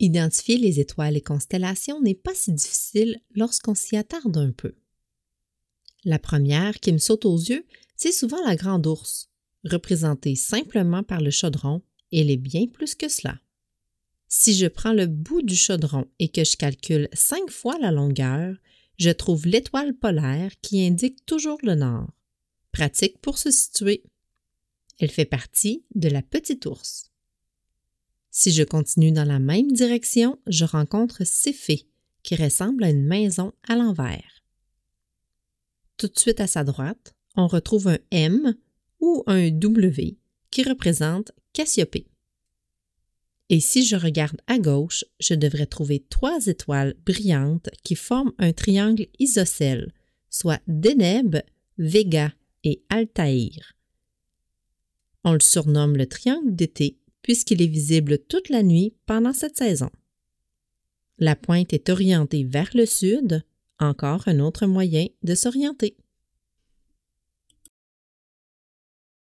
Identifier les étoiles et constellations n'est pas si difficile lorsqu'on s'y attarde un peu. La première qui me saute aux yeux, c'est souvent la grande ours, représentée simplement par le chaudron, et elle est bien plus que cela. Si je prends le bout du chaudron et que je calcule cinq fois la longueur, je trouve l'étoile polaire qui indique toujours le nord. Pratique pour se situer. Elle fait partie de la petite ours. Si je continue dans la même direction, je rencontre Céphée, qui ressemble à une maison à l'envers. Tout de suite à sa droite, on retrouve un M ou un W qui représente Cassiopée. Et si je regarde à gauche, je devrais trouver trois étoiles brillantes qui forment un triangle isocèle, soit Deneb, Vega et Altair. On le surnomme le triangle d'été puisqu'il est visible toute la nuit pendant cette saison. La pointe est orientée vers le sud, encore un autre moyen de s'orienter.